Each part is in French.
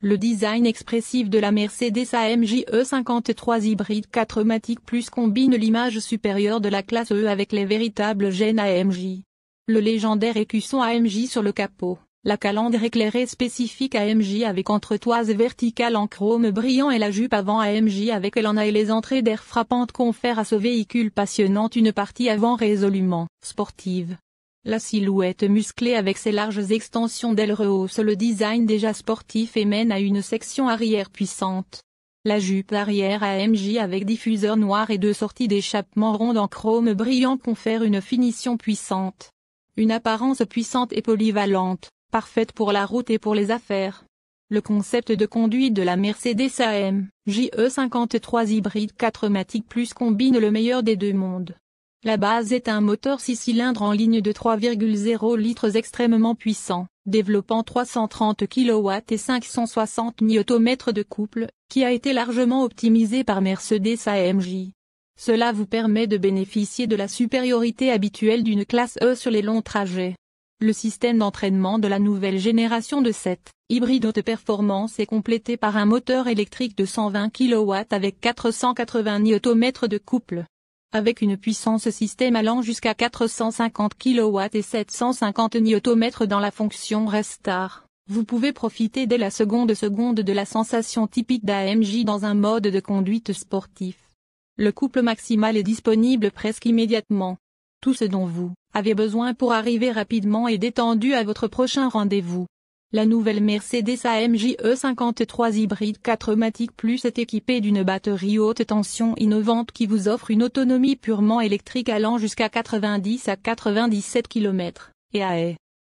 Le design expressif de la Mercedes AMG E53 hybride 4 Matic Plus combine l'image supérieure de la classe E avec les véritables gènes AMG. Le légendaire écusson AMG sur le capot, la calandre éclairée spécifique AMG avec entretoise verticale en chrome brillant et la jupe avant AMG avec a et les entrées d'air frappantes confèrent à ce véhicule passionnant une partie avant résolument sportive. La silhouette musclée avec ses larges extensions d'ailes rehausse le design déjà sportif et mène à une section arrière puissante. La jupe arrière AMJ avec diffuseur noir et deux sorties d'échappement rondes en chrome brillant confère une finition puissante. Une apparence puissante et polyvalente, parfaite pour la route et pour les affaires. Le concept de conduite de la Mercedes amg E53 hybride 4 matic plus combine le meilleur des deux mondes. La base est un moteur 6 cylindres en ligne de 3,0 litres extrêmement puissant, développant 330 kW et 560 Nm de couple, qui a été largement optimisé par Mercedes AMG. Cela vous permet de bénéficier de la supériorité habituelle d'une classe E sur les longs trajets. Le système d'entraînement de la nouvelle génération de 7 hybride haute performance est complété par un moteur électrique de 120 kW avec 480 Nm de couple avec une puissance système allant jusqu'à 450 kW et 750 Nm dans la fonction Restart. Vous pouvez profiter dès la seconde seconde de la sensation typique d'AMJ dans un mode de conduite sportif. Le couple maximal est disponible presque immédiatement. Tout ce dont vous avez besoin pour arriver rapidement et détendu à votre prochain rendez-vous. La nouvelle Mercedes AMG E53 hybride 4 matic Plus est équipée d'une batterie haute tension innovante qui vous offre une autonomie purement électrique allant jusqu'à 90 à 97 km, et à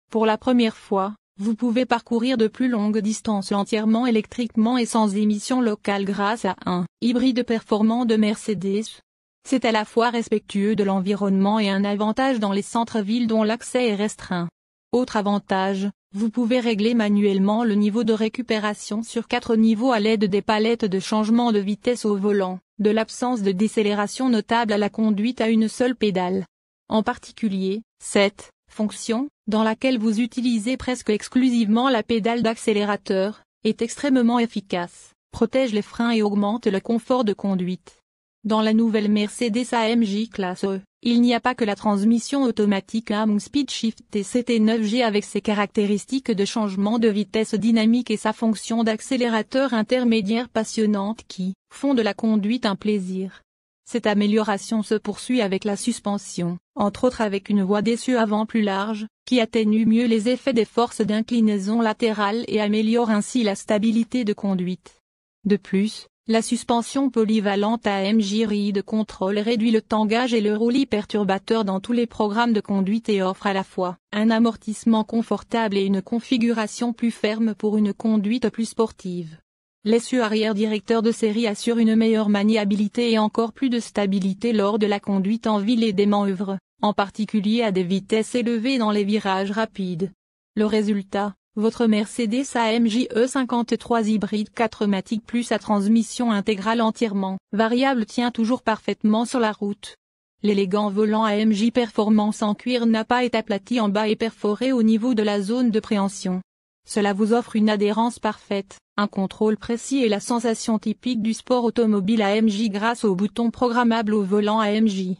Pour la première fois, vous pouvez parcourir de plus longues distances entièrement électriquement et sans émission locale grâce à un hybride performant de Mercedes. C'est à la fois respectueux de l'environnement et un avantage dans les centres-villes dont l'accès est restreint. Autre avantage, vous pouvez régler manuellement le niveau de récupération sur quatre niveaux à l'aide des palettes de changement de vitesse au volant, de l'absence de décélération notable à la conduite à une seule pédale. En particulier, cette fonction, dans laquelle vous utilisez presque exclusivement la pédale d'accélérateur, est extrêmement efficace, protège les freins et augmente le confort de conduite. Dans la nouvelle Mercedes AMG Classe E, il n'y a pas que la transmission automatique Among Speed Shift TCT9G avec ses caractéristiques de changement de vitesse dynamique et sa fonction d'accélérateur intermédiaire passionnante qui font de la conduite un plaisir. Cette amélioration se poursuit avec la suspension, entre autres avec une voie d'essieu avant plus large, qui atténue mieux les effets des forces d'inclinaison latérale et améliore ainsi la stabilité de conduite. De plus, la suspension polyvalente AMG ride Control réduit le tangage et le roulis perturbateur dans tous les programmes de conduite et offre à la fois un amortissement confortable et une configuration plus ferme pour une conduite plus sportive. L'essieu arrière directeur de série assure une meilleure maniabilité et encore plus de stabilité lors de la conduite en ville et des manœuvres, en particulier à des vitesses élevées dans les virages rapides. Le résultat, votre Mercedes AMG E53 hybride 4 matic plus à transmission intégrale entièrement variable tient toujours parfaitement sur la route. L'élégant volant AMG Performance en cuir n'a pas été aplati en bas et perforé au niveau de la zone de préhension. Cela vous offre une adhérence parfaite, un contrôle précis et la sensation typique du sport automobile AMJ grâce au boutons programmable au volant AMJ.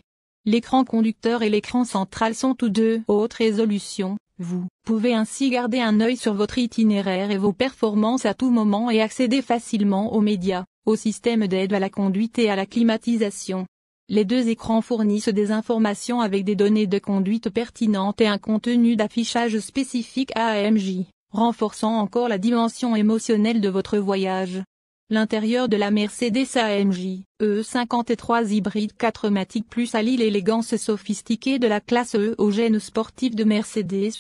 L'écran conducteur et l'écran central sont tous deux haute résolution, vous pouvez ainsi garder un œil sur votre itinéraire et vos performances à tout moment et accéder facilement aux médias, au système d'aide à la conduite et à la climatisation. Les deux écrans fournissent des informations avec des données de conduite pertinentes et un contenu d'affichage spécifique à AMJ, renforçant encore la dimension émotionnelle de votre voyage. L'intérieur de la Mercedes AMG E53 hybride 4 Matic Plus allie l'élégance sophistiquée de la classe E au gène sportif de Mercedes.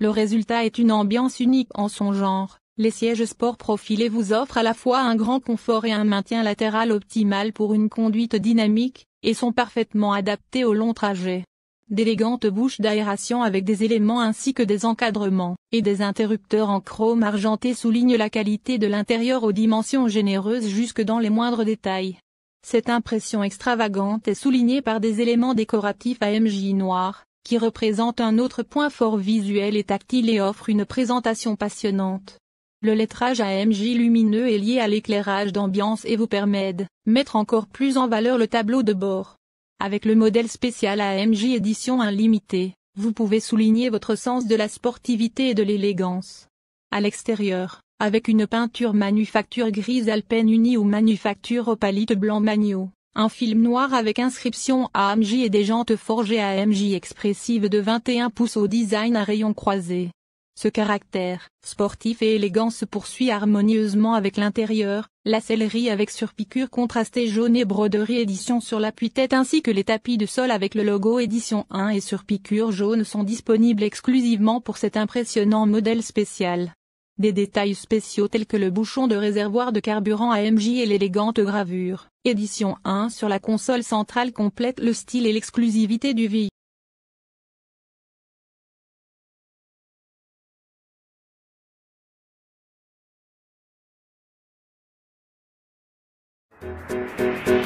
Le résultat est une ambiance unique en son genre. Les sièges sport profilés vous offrent à la fois un grand confort et un maintien latéral optimal pour une conduite dynamique, et sont parfaitement adaptés aux longs trajets d'élégantes bouches d'aération avec des éléments ainsi que des encadrements, et des interrupteurs en chrome argenté soulignent la qualité de l'intérieur aux dimensions généreuses jusque dans les moindres détails. Cette impression extravagante est soulignée par des éléments décoratifs à MJ noir, qui représentent un autre point fort visuel et tactile et offrent une présentation passionnante. Le lettrage AMJ lumineux est lié à l'éclairage d'ambiance et vous permet de mettre encore plus en valeur le tableau de bord. Avec le modèle spécial AMJ édition limitée, vous pouvez souligner votre sens de la sportivité et de l'élégance. À l'extérieur, avec une peinture manufacture grise alpine unie ou manufacture opalite blanc magno, un film noir avec inscription AMJ et des jantes forgées AMJ expressives de 21 pouces au design à rayons croisés. Ce caractère sportif et élégant se poursuit harmonieusement avec l'intérieur, la sellerie avec surpiqûre contrastée jaune et broderie édition sur l'appui-tête ainsi que les tapis de sol avec le logo édition 1 et surpiqûre jaune sont disponibles exclusivement pour cet impressionnant modèle spécial. Des détails spéciaux tels que le bouchon de réservoir de carburant AMJ et l'élégante gravure, édition 1 sur la console centrale complètent le style et l'exclusivité du véhicule. Thank you.